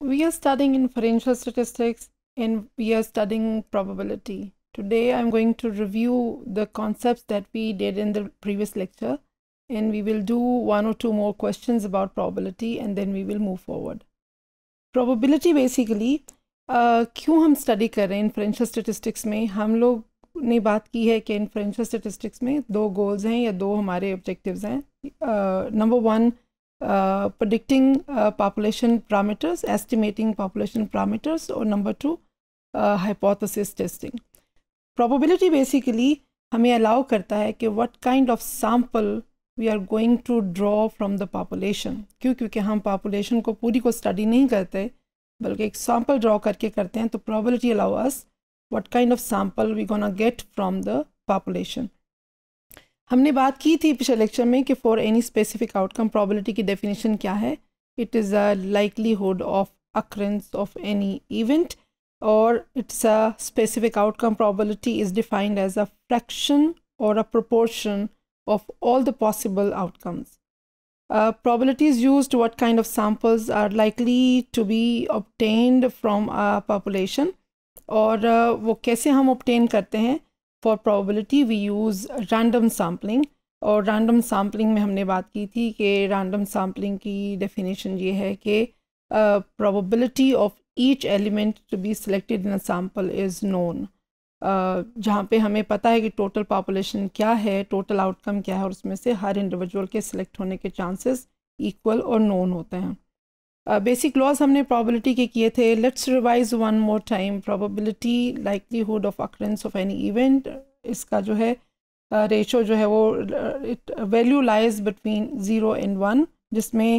We are studying inferential statistics and we are studying probability. Today I'm going to review the concepts that we did in the previous lecture and we will do one or two more questions about probability and then we will move forward. Probability basically uh, क्यों study कर inferential statistics? Inferential statistics में हम inferential statistics, there are two goals or two objectives. दो uh, number one, uh, predicting uh, population parameters, estimating population parameters, और number two hypothesis testing. Probability basically हमें allow करता है कि what kind of sample we are going to draw from the population क्यों क्योंकि हम population को पूरी को स्टडी नहीं करते बल्कि एक सैम्पल ड्रॉ करके करते हैं तो probability allow us what kind of sample we gonna get from the population हमने बात की थी पिछले लेक्चर में कि for any specific outcome probability की डेफिनेशन क्या है it is a likelihood of occurrence of any event और it's a specific outcome probability is defined as a fraction और a proportion of all the possible outcomes probability is use what kind of samples are likely to be obtained from population और uh, वो कैसे हम obtain करते हैं for probability we use random sampling और random sampling में हमने बात की थी कि रैंडम सैम्पलिंग की डेफिनेशन ये है कि probability of each element to be selected in a sample is known जहाँ पे हमें पता है कि टोटल पॉपुलेशन क्या है टोटल आउटकम क्या है और उसमें से हर इंडिविजुअल के सिलेक्ट होने के चांसेस इक्वल और नोन होते हैं बेसिक uh, लॉज हमने प्रॉबिलिटी के किए थे let's revise one more time probability likelihood of occurrence of any event इसका जो है रेशो uh, जो है वो it value lies between zero and one जिसमें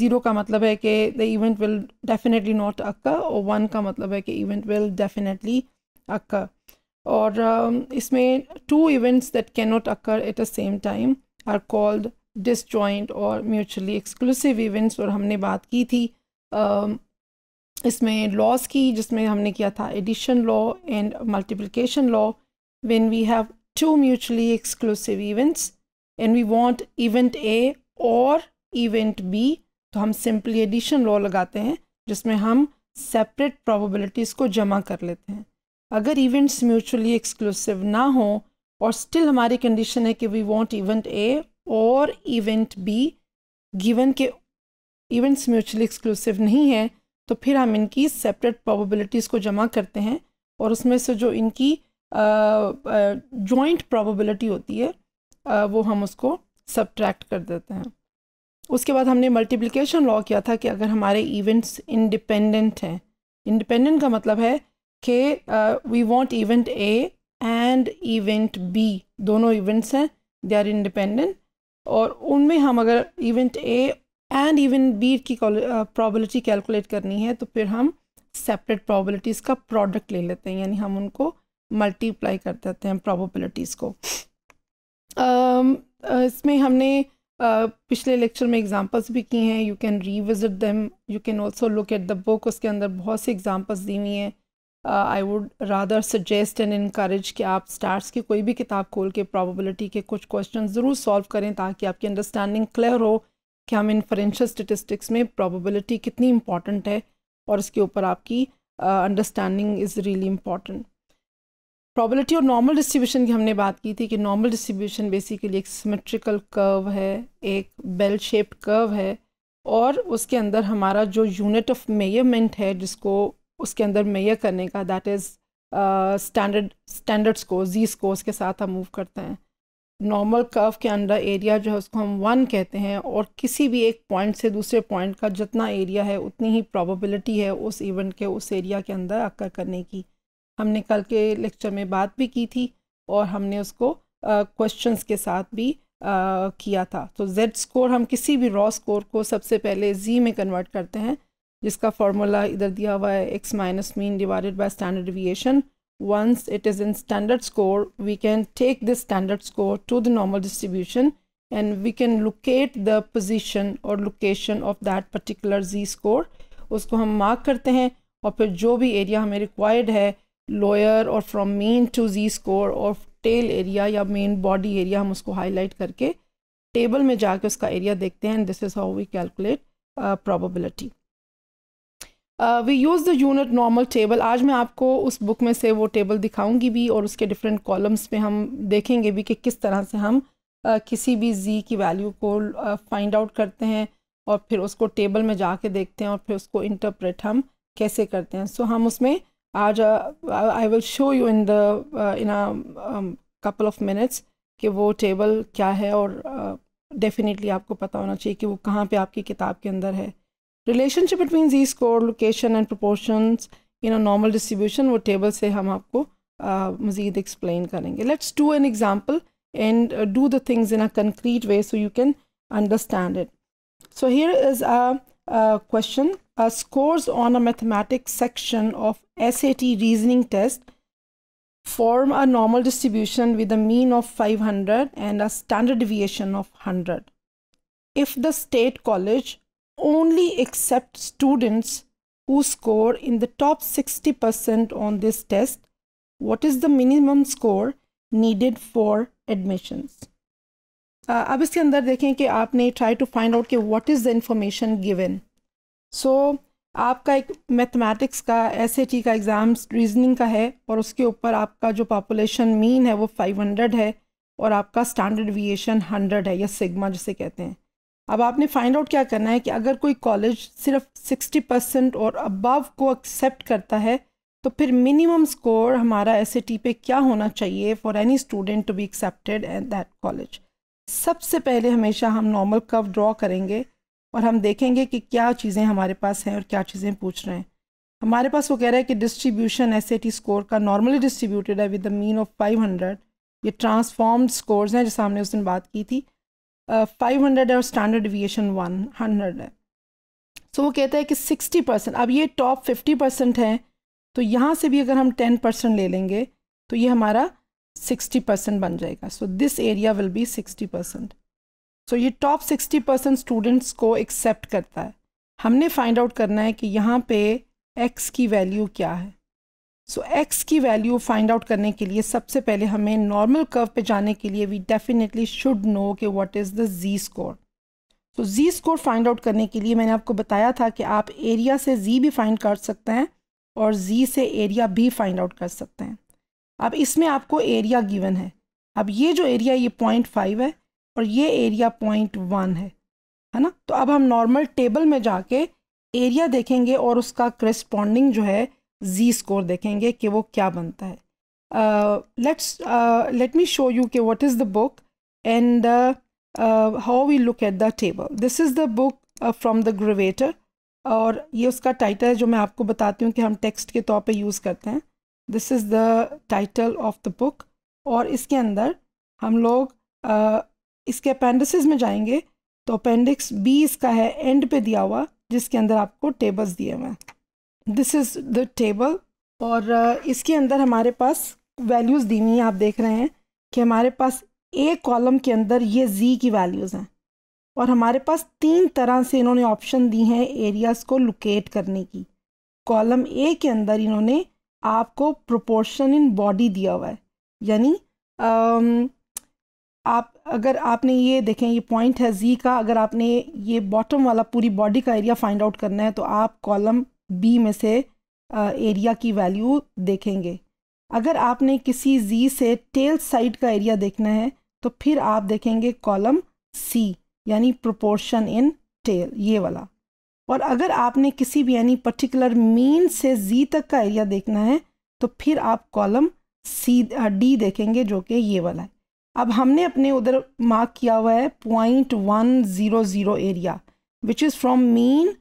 ज़ीरो का मतलब है कि the event will definitely not occur और वन का मतलब है कि इवेंट विल डेफिनेटली अक्का और uh, इसमें two events that can not occur at the same time are called disjoint और म्यूचुअली एक्सक्लूसिव इवेंट्स और हमने बात की थी इसमें लॉस की जिसमें हमने किया था addition law and multiplication law when we have two mutually exclusive events and we want event A और इवेंट बी तो हम सिंपली एडिशन लॉ लगाते हैं जिसमें हम सेपरेट प्रॉबिलिटीज को जमा कर लेते हैं अगर इवेंट्स म्यूचुअली एक्सक्लूसिव ना हो और स्टिल हमारी कंडीशन है कि वी वांट इवेंट ए और इवेंट बी गिवन के इवेंट्स म्यूचुअली एक्सक्लूसिव नहीं है तो फिर हम इनकी सेपरेट प्रोबेबिलिटीज़ को जमा करते हैं और उसमें से जो इनकी जॉइंट प्रोबेबिलिटी होती है आ, वो हम उसको सब्ट्रैक्ट कर देते हैं उसके बाद हमने मल्टीप्लिकेशन लॉ किया था कि अगर हमारे इवेंट्स इंडिपेंडेंट हैं इंडिपेंडेंट का मतलब है कि we want event A and event B दोनों इवेंट्स हैं दे आर इंडिपेंडेंट और उनमें हम अगर event A and event B की प्रॉबलिटी कैलकुलेट uh, करनी है तो फिर हम सेपरेट प्रॉबिलिटीज़ का प्रोडक्ट ले लेते हैं यानी हम उनको मल्टीप्लाई कर देते हैं प्रॉबिलिटीज़ को um, uh, इसमें हमने uh, पिछले लेक्चर में एग्जांपल्स भी किए हैं you can revisit them you can also look at the book उसके अंदर बहुत सी एग्जांपल्स दी हुई हैं I would rather suggest and encourage कि आप स्टार्स की कोई भी किताब खोल के प्रॉबिलिटी के कुछ क्वेश्चन ज़रूर सॉल्व करें ताकि आपकी अंडरस्टैंडिंग क्लियर हो कि हम इन्फ्रेंशियल स्टेटिस्टिक्स में प्रॉबिलिटी कितनी इम्पॉर्टेंट है और इसके ऊपर आपकी understanding is really important probability और नॉर्मल डिस्ट्रीब्यूशन की हमने बात की थी कि नॉर्मल डिस्ट्रीब्यूशन बेसिकली एक सिमेट्रिकल कर्व है एक बेल शेप्ड कर्व है और उसके अंदर हमारा जो यूनिट ऑफ मेयरमेंट है जिसको उसके अंदर मैयर करने का that is standard standard score z scores के साथ हम मूव करते हैं नॉर्मल कर्व के अंडर एरिया जो है उसको हम वन कहते हैं और किसी भी एक पॉइंट से दूसरे पॉइंट का जितना एरिया है उतनी ही प्रोबेबिलिटी है उस इवेंट के उस एरिया के अंदर आकर करने की हमने कल के लेक्चर में बात भी की थी और हमने उसको क्वेश्चंस uh, के साथ भी uh, किया था तो जेड स्कोर हम किसी भी रॉ स्कोर को सबसे पहले जी में कन्वर्ट करते हैं जिसका फार्मूला इधर दिया हुआ है x minus mean divided by standard deviation once it is in standard score we can take this standard score to the normal distribution and we can locate the position और location of that particular z score उसको हम mark करते हैं और फिर जो भी area हमें रिक्वायर्ड है लोअर और from mean to z score और टेल एरिया या मेन बॉडी एरिया हम उसको हाईलाइट करके टेबल में जाके उसका एरिया देखते हैं and this is how we calculate probability we use the unit normal table आज मैं आपको उस बुक में से वो टेबल दिखाऊंगी भी और उसके डिफरेंट कॉलम्स में हम देखेंगे भी कि किस तरह से हम uh, किसी भी जी की वैल्यू को फाइंड uh, आउट करते हैं और फिर उसको टेबल में जाके देखते हैं और फिर उसको इंटरप्रेट हम कैसे करते हैं सो so, हम उसमें आज I will show you in the in couple of minutes कि वो टेबल क्या है और डेफिनेटली uh, आपको पता होना चाहिए कि वो कहाँ पे आपकी किताब के अंदर है relationship between z score location and proportions in a normal distribution wo table say hum aapko uh, explain karenge let's do an example and uh, do the things in a concrete way so you can understand it so here is a, question scores on a mathematics section of sat reasoning test form a normal distribution with a mean of 500 and a standard deviation of 100 if the state college only accept students who score in the top 60% on this test. What is the minimum score needed for admissions? Uh, अब इसके अंदर देखें कि आपने try to find out कि what is the information given so आपका एक mathematics का एस का एग्ज़ाम रीजनिंग का है और उसके ऊपर आपका जो पॉपुलेशन मीन है वो 500 है और आपका स्टैंडर्ड विएशन 100 है या सिग्मा जिसे कहते हैं अब आपने फाइंड आउट क्या करना है कि अगर कोई कॉलेज सिर्फ 60 परसेंट और अबव को एक्सेप्ट करता है तो फिर मिनिमम स्कोर हमारा एस पे क्या होना चाहिए for any student to be accepted at that college सबसे पहले हमेशा हम नॉर्मल कव ड्रॉ करेंगे और हम देखेंगे कि क्या चीज़ें हमारे पास हैं और क्या चीज़ें पूछ रहे हैं हमारे पास वो कह रहा है कि डिस्ट्रीब्यूशन एस स्कोर का नॉर्मली डिस्ट्रीब्यूटेड है विद द मीन ऑफ 500 ये ट्रांसफॉर्म्ड स्कोर्स हैं जैसे हमने उस दिन बात की थी फाइव 500 है और स्टैंडर्ड डिविएशन 100 है सो so, वो कहता है कि 60 परसेंट अब ये टॉप 50 परसेंट है तो यहाँ से भी अगर हम 10 परसेंट ले लेंगे तो ये हमारा 60 परसेंट बन जाएगा so this area will be 60 percent so ये टॉप 60 परसेंट स्टूडेंट्स को एक्सेप्ट करता है हमने फाइंड आउट करना है कि यहाँ पे एक्स की वैल्यू क्या है सो so, x की वैल्यू फाइंड आउट करने के लिए सबसे पहले हमें नॉर्मल कर्व पे जाने के लिए वी डेफिनेटली शुड नो कि what is the z score तो z स्कोर फाइंड आउट करने के लिए मैंने आपको बताया था कि आप एरिया से z भी फाइंड कर सकते हैं और z से एरिया भी फाइंड आउट कर सकते हैं अब इसमें आपको एरिया गिवन है अब ये जो एरिया ये पॉइंट फाइव है और ये एरिया पॉइंट वन है है ना तो अब हम नॉर्मल टेबल में जाके एरिया देखेंगे और उसका करस्पॉन्डिंग जो है जी स्कोर देखेंगे कि वो क्या बनता है let's let me show you कि what is the book and how we look at the table this is the book from the Gravetter और ये उसका टाइटल है जो मैं आपको बताती हूँ कि हम टेक्स्ट के तौर पे यूज़ करते हैं this is the title of the book और इसके अंदर हम लोग uh, इसके अपेंडिसज में जाएंगे तो अपेंडिक्स बी इसका है एंड पे दिया हुआ जिसके अंदर आपको टेबल्स दिए हुए हैं दिस इज़ द टेबल और uh, इसके अंदर हमारे पास वैल्यूज़ दी हुई हैं आप देख रहे हैं कि हमारे पास ए कॉलम के अंदर ये जी की वैल्यूज़ हैं और हमारे पास तीन तरह से इन्होंने ऑप्शन दी हैं एरियाज़ को लोकेट करने की कॉलम ए के अंदर इन्होंने आपको प्रोपोर्शन इन बॉडी दिया हुआ है यानी um, आप अगर आपने ये देखें ये पॉइंट है जी का अगर आपने ये बॉटम वाला पूरी बॉडी का एरिया फाइंड आउट करना है तो आप कॉलम बी में से एरिया की वैल्यू देखेंगे अगर आपने किसी जी से टेल साइड का एरिया देखना है तो फिर आप देखेंगे कॉलम सी यानी प्रोपोर्शन इन टेल ये वाला और अगर आपने किसी भी यानी पर्टिकुलर मीन से जी तक का एरिया देखना है तो फिर आप कॉलम सी डी देखेंगे जो कि ये वाला है अब हमने अपने उधर मार्क किया हुआ है point one zero zero area which is from mean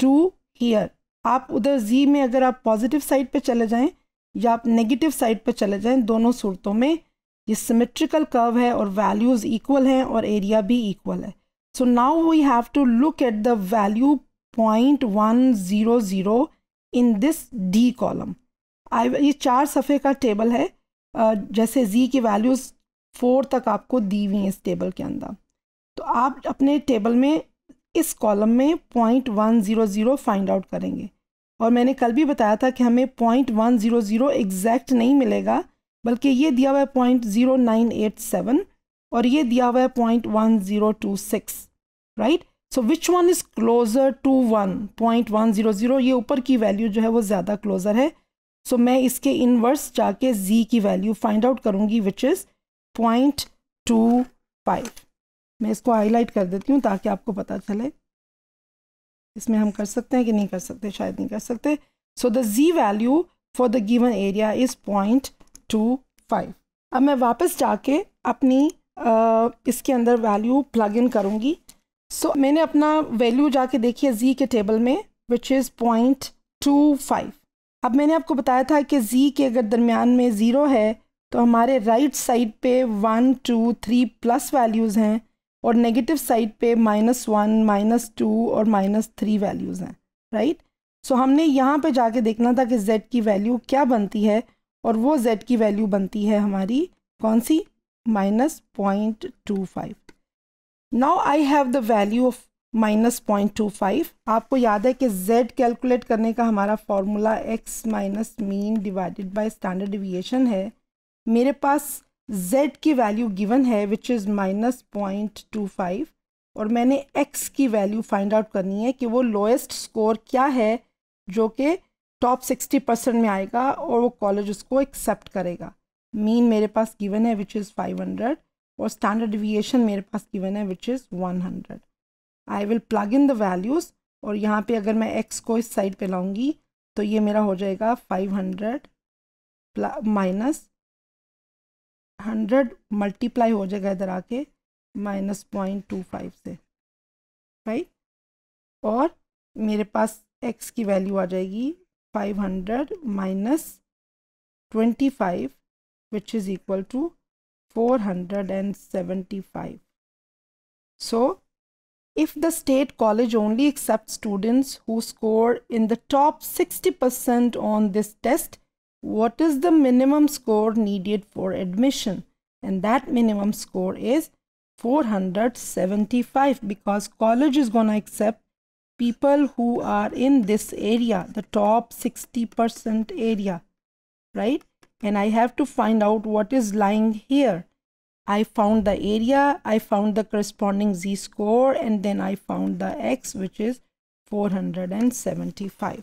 to here आप उधर जी में अगर आप पॉजिटिव साइड पे चले जाएं या आप नेगेटिव साइड पे चले जाएं दोनों सूरतों में ये सिमेट्रिकल कर्व है और वैल्यूज़ इक्वल हैं और एरिया भी इक्वल है so now we have to look at the value point one zero zero in this D column I ये चार सफ़े का टेबल है जैसे जी की वैल्यूज़ फोर तक आपको दी हुई हैं इस टेबल के अंदर तो आप अपने टेबल में इस कॉलम में point one zero zero find out करेंगे और मैंने कल भी बताया था कि हमें point one zero zero exact नहीं मिलेगा बल्कि ये दिया हुआ है point zero nine eight seven और ये दिया हुआ है point one zero two six right so which one is closer to one point one zero zero ये ऊपर की वैल्यू जो है वो ज़्यादा क्लोज़र है सो so, मैं इसके इनवर्स जाके z की वैल्यू फाइंड आउट करूँगी which is point two five मैं इसको हाईलाइट कर देती हूँ ताकि आपको पता चले इसमें हम कर सकते हैं कि नहीं कर सकते शायद नहीं कर सकते so the z value for the given area is point two five अब मैं वापस जाके अपनी आ, इसके अंदर वैल्यू प्लग इन करूँगी सो so, मैंने अपना वैल्यू जाके देखी है जी के टेबल में which is point two five अब मैंने आपको बताया था कि जी के अगर दरमियान में ज़ीरो है तो हमारे राइट right साइड पे one two three plus values हैं और नेगेटिव साइड पे माइनस वन माइनस टू और माइनस थ्री वैल्यूज़ हैं राइट सो हमने यहाँ पे जाके देखना था कि z की वैल्यू क्या बनती है और वो z की वैल्यू बनती है हमारी कौन सी minus point two five now I have the value of minus point two five आपको याद है कि z कैलकुलेट करने का हमारा formula x minus mean divided by standard deviation है मेरे पास z की वैल्यू गिवन है which is minus point two five और मैंने x की वैल्यू फाइंड आउट करनी है कि वो लोएस्ट स्कोर क्या है जो कि टॉप सिक्सटी परसेंट में आएगा और वो कॉलेज उसको एक्सेप्ट करेगा मीन मेरे पास गिवन है विच इज़ फाइव हंड्रेड और स्टैंडर्ड डिविएशन मेरे पास गिवन है which is one hundred I will plug in the values और यहाँ पे अगर मैं x को इस साइड पे लाऊंगी तो ये मेरा हो जाएगा five hundred minus hundred multiply हो जाएगा इधर आके माइनस पॉइंट टू फाइव से राइट और मेरे पास एक्स की वैल्यू आ जाएगी five hundred minus twenty five which is equal to four hundred and seventy five so if the state college only accept students who score in the top sixty percent on this test what is the minimum score needed for admission and that minimum score is 475 because college is going to accept people who are in this area the top 60% area right and I have to find out what is lying here I found the area I found the corresponding z-score and then I found the x which is 475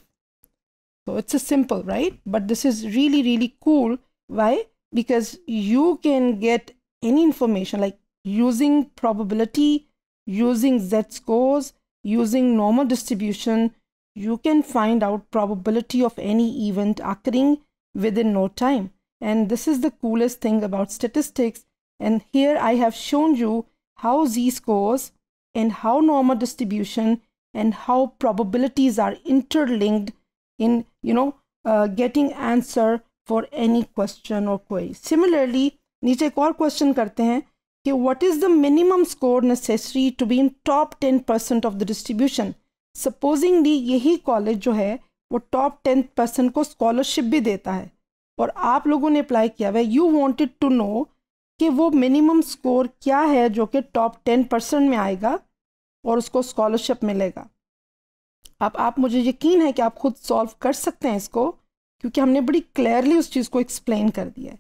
so it's a simple, right? But this is really, really cool. Why? Because you can get any information like using probability, using z-scores, using normal distribution, you can find out probability of any event occurring within no time. And this is the coolest thing about statistics. And here I have shown you how z-scores and how normal distribution and how probabilities are interlinked in you know, uh, getting answer for any question or query. Similarly, नीचे एक और question करते हैं कि what is the minimum score necessary to be in top ten percent of the distribution supposingly यही college जो है वो टॉप टेन परसेंट को स्कॉलरशिप भी देता है और आप लोगों ने अप्लाई किया हुआ है यू वॉन्टेड टू नो कि वो मिनिमम स्कोर क्या है जो कि टॉप टेन परसेंट में आएगा और उसको स्कॉलरशिप मिलेगा अब आप मुझे यकीन है कि आप खुद सॉल्व कर सकते हैं इसको क्योंकि हमने बड़ी क्लियरली उस चीज़ को एक्सप्लेन कर दिया है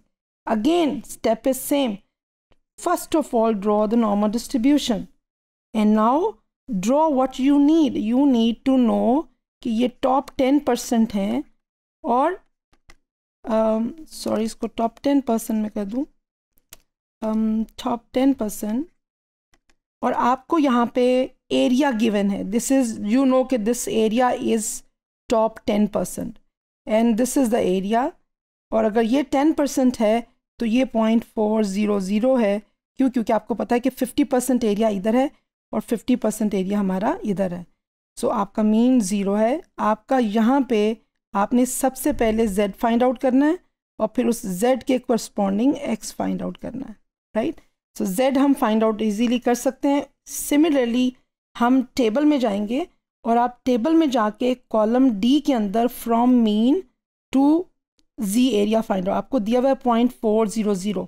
again step is same first of all draw the normal distribution and now draw what you need you need to know कि ये टॉप टेन परसेंट हैं और सॉरी um, इसको टॉप टेन परसेंट में कर दूँ टॉप टेन परसेंट और आपको यहाँ पे एरिया गिवन है दिस इज़ यू नो कि this area is top ten percent and this is the area और अगर ये टेन परसेंट है तो ये पॉइंट फोर ज़ीरो ज़ीरो है क्यों क्योंकि आपको पता है कि फिफ्टी परसेंट एरिया इधर है और फिफ्टी परसेंट एरिया हमारा इधर है सो so, आपका मीन ज़ीरो है आपका यहाँ पे आपने सबसे पहले z फाइंड आउट करना है और फिर उस z के कॉरस्पॉन्डिंग x फाइंड आउट करना है right right? So so, Z हम फाइंड आउट ईज़ीली कर सकते हैं सिमिलरली हम टेबल में जाएंगे और आप टेबल में जाके कॉलम डी के अंदर from mean to z area find out आपको दिया हुआ है पॉइंट फोर ज़ीरो ज़ीरो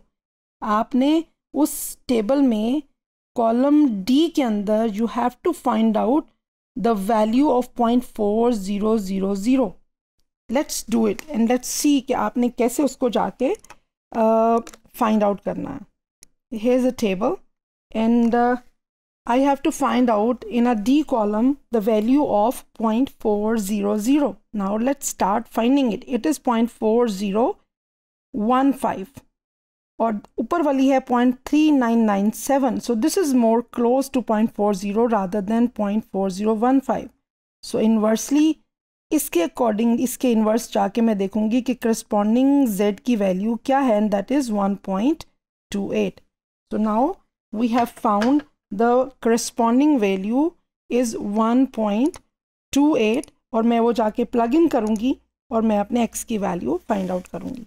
आपने उस टेबल में कॉलम डी के अंदर you have to find out the value of point four zero zero zero let's do it and let's see कि आपने कैसे उसको जाके फाइंड uh, आउट करना है here's a table and uh, I have to find out in a D column the value of 0.400. Now let's start finding it. It is 0.4015 or upper वाली है 0.3997 so this is more close to 0.40 rather than 0.4015 so inversely iske according, iske inverse जाके मैं dekhungi ki corresponding z ki value kya hai and that is one 1.28 So now we have found the corresponding value is 1.28 और मैं वो जाके plug in करूँगी और मैं अपने x की value find out करूँगी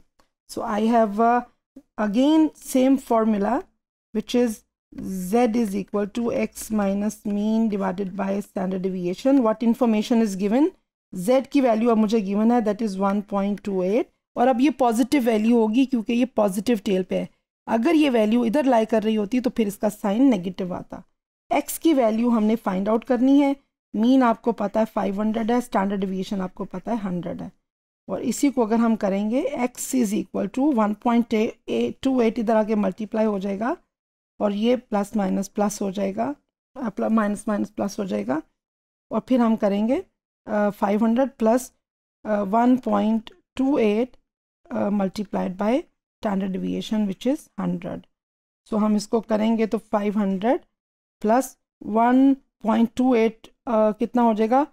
So I have uh, again same formula which is z is equal to x minus mean divided by standard deviation. What information is given? z की value अब मुझे given है that is 1.28 और अब ये positive value होगी क्योंकि ये positive tail पे है अगर ये वैल्यू इधर लाई कर रही होती तो फिर इसका साइन नेगेटिव आता एक्स की वैल्यू हमने फाइंड आउट करनी है मीन आपको पता है 500 है स्टैंडर्ड डिविएशन आपको पता है 100 है और इसी को अगर हम करेंगे x is equal to one point two eight इधर आके मल्टीप्लाई हो जाएगा और ये प्लस माइनस प्लस हो जाएगा माइनस माइनस प्लस हो जाएगा और फिर हम करेंगे five hundred plus one point two eight multiplied by standard deviation which is hundred so हम इसको करेंगे तो five hundred plus one point two eight कितना हो जाएगा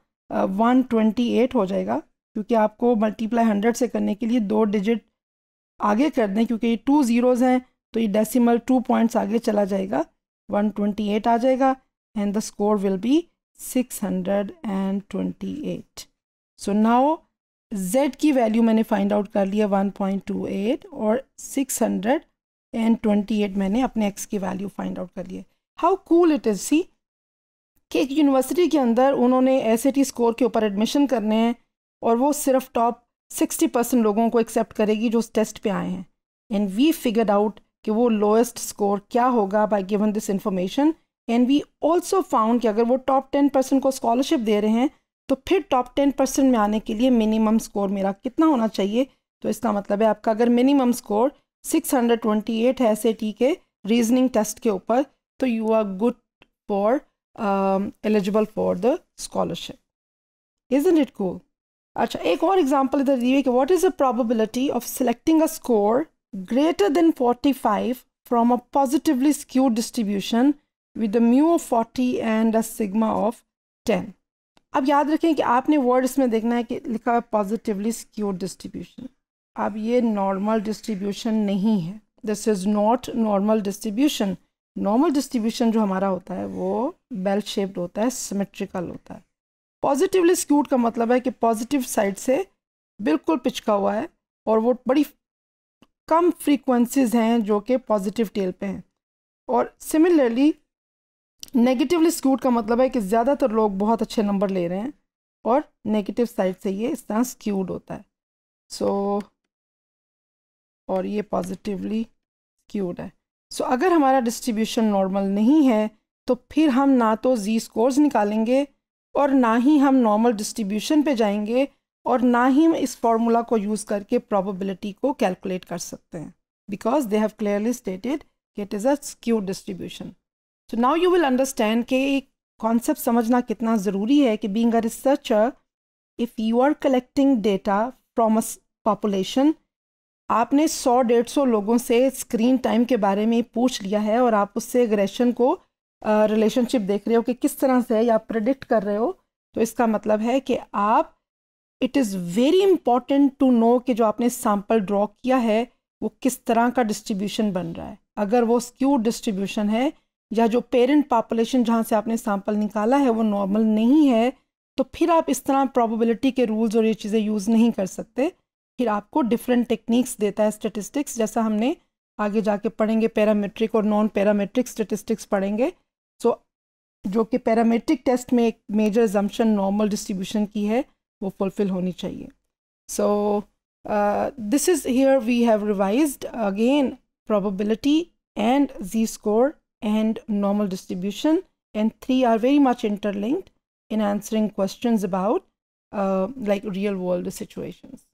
वन ट्वेंटी एट हो जाएगा क्योंकि आपको मल्टीप्लाई हंड्रेड से करने के लिए दो डिजिट आगे कर दें क्योंकि ये टू ज़ीरोज़ हैं तो ये डेसिमल टू पॉइंट्स आगे चला जाएगा वन ट्वेंटी एट आ जाएगा and the score will be six hundred and twenty eight so now z की वैल्यू मैंने फाइंड आउट कर लिया 1.28 और 628 मैंने अपने एक्स की वैल्यू फाइंड आउट कर लिया how cool it is see कि एक यूनिवर्सिटी के अंदर उन्होंने एस स्कोर के ऊपर एडमिशन करने हैं और वो सिर्फ टॉप सिक्सटी परसेंट लोगों को एक्सेप्ट करेगी जो उस टेस्ट पे आए हैं एंड वी फिगर आउट कि वो लोएस्ट स्कोर क्या होगा by given this information and we also found कि अगर वो टॉप टेन परसेंट को स्कॉलरशिप दे रहे हैं तो फिर टॉप टेन परसेंट में आने के लिए मिनिमम स्कोर मेरा कितना होना चाहिए तो इसका मतलब है आपका अगर मिनिमम स्कोर 628 है एस के रीजनिंग टेस्ट के ऊपर तो you are good for eligible for the scholarship is in it cool अच्छा एक और एग्जाम्पल इधर दी हुई कि what is the probability of selecting a score then forty 45 from a positively skewed distribution with the mu of 40 and a sigma of 10. अब याद रखें कि आपने वर्ड इसमें देखना है कि लिखा है पॉजिटिवली स्क्योर डिस्ट्रीब्यूशन अब ये नॉर्मल डिस्ट्रीब्यूशन नहीं है this is not normal distribution normal distribution जो हमारा होता है वो बेल शेप्ड होता है सिमेट्रिकल होता है पॉजिटिवली स्क्यूड का मतलब है कि पॉजिटिव साइड से बिल्कुल पिचका हुआ है और वो बड़ी कम फ्रीक्वेंसीज हैं जो कि पॉजिटिव टेल पे हैं और सिमिलरली नेगेटिवली स्क्यूड का मतलब है कि ज़्यादातर लोग बहुत अच्छे नंबर ले रहे हैं और नेगेटिव साइड से ये इस तरह स्क्यूड होता है सो so, और ये पॉजिटिवली स्क्यूड है सो so, अगर हमारा डिस्ट्रीब्यूशन नॉर्मल नहीं है तो फिर हम ना तो जी स्कोर्स निकालेंगे और ना ही हम नॉर्मल डिस्ट्रीब्यूशन पे जाएंगे और ना ही हम इस फार्मूला को यूज़ करके प्रोबेबिलिटी को कैलकुलेट कर सकते हैं because they have clearly stated कि it is a skewed distribution so now you will understand कि एक कॉन्सेप्ट समझना कितना ज़रूरी है कि being a researcher if you are collecting data from a population आपने 100 डेढ़ सौ लोगों से स्क्रीन टाइम के बारे में पूछ लिया है और आप उससे एग्रेशन को रिलेशनशिप uh, देख रहे हो कि किस तरह से है या प्रडिक्ट कर रहे हो तो इसका मतलब है कि आप it is very important to know कि जो आपने सैम्पल ड्रॉ किया है वो किस तरह का डिस्ट्रीब्यूशन बन रहा है अगर वो स्क्यू डिस्ट्रीब्यूशन है या जो पेरेंट पॉपुलेशन जहाँ से आपने सैंपल निकाला है वो नॉर्मल नहीं है तो फिर आप इस तरह प्रोबेबिलिटी के रूल्स और ये चीज़ें यूज़ नहीं कर सकते फिर आपको डिफरेंट टेक्निक्स देता है स्टेटिस्टिक्स जैसा हमने आगे जाके पढ़ेंगे पैरामेट्रिक और नॉन पैरामेट्रिक स्टेटिस्टिक्स पढ़ेंगे सो so, जो कि पैरामेट्रिक टेस्ट में एक मेजर जम्पन नॉर्मल डिस्ट्रीब्यूशन की है वो फुलफिल होनी चाहिए so this is here we have revise again probability and z score and normal distribution and three are very much interlinked in answering questions about uh, like real world situations.